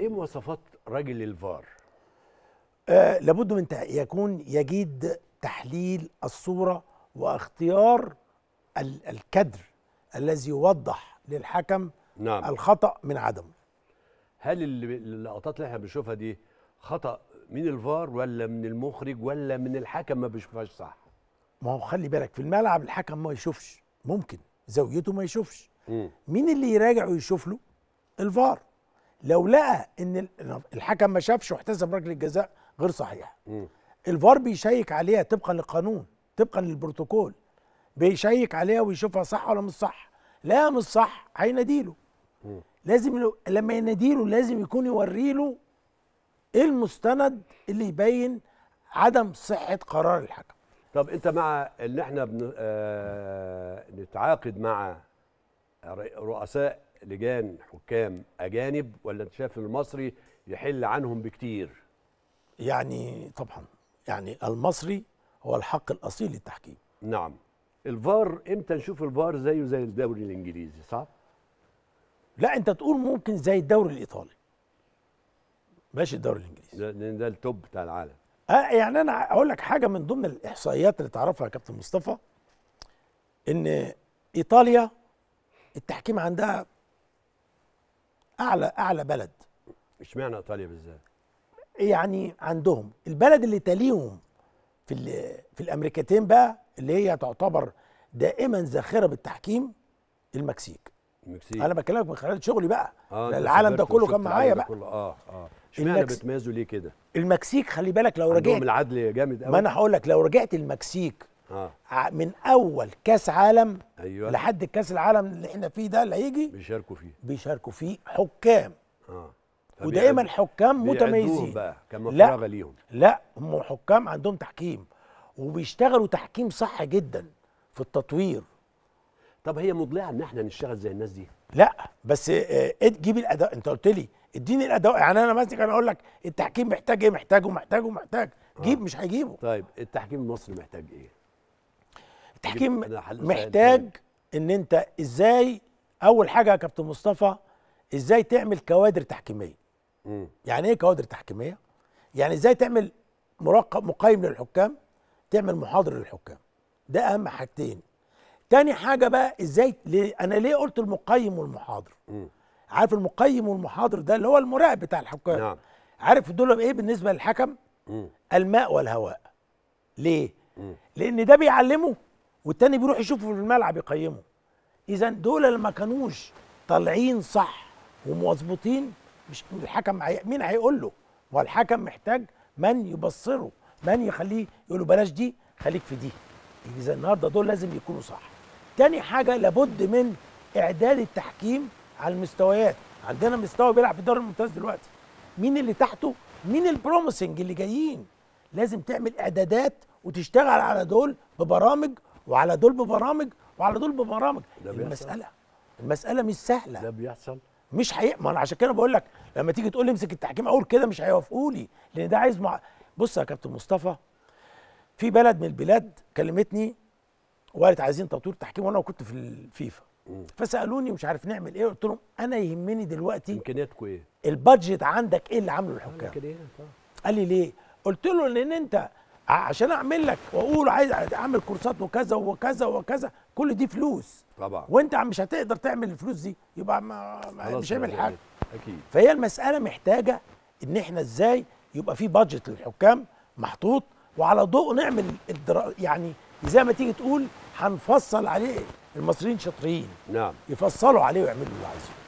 ايه مواصفات راجل الفار؟ آه لابد من يكون يجيد تحليل الصورة واختيار الكدر الذي يوضح للحكم نعم. الخطأ من عدمه هل اللقطات اللي احنا بنشوفها دي خطأ من الفار ولا من المخرج ولا من الحكم ما بيشوفهاش صح؟ ما هو خلي بالك في الملعب الحكم ما يشوفش ممكن زاويته ما يشوفش مم. مين اللي يراجع ويشوف له؟ الفار لو لقى ان الحكم ما شافش واحتسب ركله جزاء غير صحيح الفار بيشيك عليها طبقا للقانون طبقا للبروتوكول بيشيك عليها ويشوفها صح ولا مش صح لا مش صح هيناديله لازم لو لما يناديله لازم يكون يوريله ايه المستند اللي يبين عدم صحه قرار الحكم طب انت مع ان احنا بن... آه... نتعاقد مع رؤساء لجان حكام اجانب ولا انت شايف المصري يحل عنهم بكتير يعني طبعا يعني المصري هو الحق الاصيل للتحكيم نعم الفار امتى نشوف الفار زيه زي الدوري الانجليزي صح لا انت تقول ممكن زي الدوري الايطالي ماشي الدوري الانجليزي ده, ده التوب بتاع العالم اه يعني انا اقول لك حاجه من ضمن الاحصائيات اللي تعرفها يا كابتن مصطفى ان ايطاليا التحكيم عندها اعلى اعلى بلد اشمعنى ايطاليا بالذات يعني عندهم البلد اللي تليهم في في الامريكتين بقى اللي هي تعتبر دائما ذاخره بالتحكيم المكسيك المكسيك انا بكلمك من خلال شغلي بقى آه العالم ده كله كان معايا بقى كله اه اه اشمعنى بتميزوا ليه كده المكسيك خلي بالك لو رجعت العدل جامد قوي ما انا هقول لك لو رجعت المكسيك آه. من اول كاس عالم أيوة. لحد كاس العالم اللي احنا فيه ده اللي هيجي بيشاركوا فيه بيشاركوا فيه حكام آه. ودائما حكام متميزين بقى لا ليهم لا هم حكام عندهم تحكيم وبيشتغلوا تحكيم صح جدا في التطوير طب هي مضلعه ان احنا نشتغل زي الناس دي لا بس آه، إيه، تجيب الاداء انت قلت لي اديني الاداء يعني انا ماسك انا اقول لك التحكيم محتاج ايه محتاجه محتاجه محتاج جيب آه. مش هيجيبه طيب التحكيم المصري محتاج ايه التحكيم محتاج ان انت ازاي اول حاجه يا كابتن مصطفى ازاي تعمل كوادر تحكيميه مم. يعني ايه كوادر تحكيميه يعني ازاي تعمل مراقب مقيم للحكام تعمل محاضر للحكام ده اهم حاجتين تاني حاجه بقى ازاي ليه انا ليه قلت المقيم والمحاضر مم. عارف المقيم والمحاضر ده اللي هو المراقب بتاع الحكام نعم. عارف دول ايه بالنسبه للحكم مم. الماء والهواء ليه مم. لان ده بيعلمه والتاني بيروح يشوفه في الملعب يقيمه اذا دول اللي ما كانوش طالعين صح ومظبوطين مش الحكم مين هيقول له هو الحكم محتاج من يبصره من يخليه يقول له بلاش دي خليك في دي اذا النهارده دول لازم يكونوا صح تاني حاجه لابد من اعداد التحكيم على المستويات عندنا مستوى بيلعب في الدوري الممتاز دلوقتي مين اللي تحته مين البروموسنج اللي جايين لازم تعمل اعدادات وتشتغل على دول ببرامج وعلى دول ببرامج وعلى دول ببرامج المساله المساله مش سهله ده بيحصل مش هي ما انا عشان كده بقول لك لما تيجي تقول لي امسك التحكيم اقول كده مش هيوافقوا لي لان ده عايز مع... بص يا كابتن مصطفى في بلد من البلاد كلمتني وقالت عايزين تطوير تحكيم وانا كنت في الفيفا فسالوني مش عارف نعمل ايه قلت لهم انا يهمني دلوقتي امكانياتكم ايه البادجت عندك ايه اللي عامله الحكام آه. قال لي ليه قلت له لان انت عشان اعمل لك واقول عايز اعمل كورسات وكذا وكذا وكذا كل دي فلوس طبعا وانت مش هتقدر تعمل الفلوس دي يبقى ما مش هيعمل يعني حاجه اكيد فهي المساله محتاجه ان احنا ازاي يبقى في بادجت للحكام محطوط وعلى ضوء نعمل الدرا... يعني زي ما تيجي تقول هنفصل عليه المصريين شاطرين نعم يفصلوا عليه ويعملوا اللي عايزه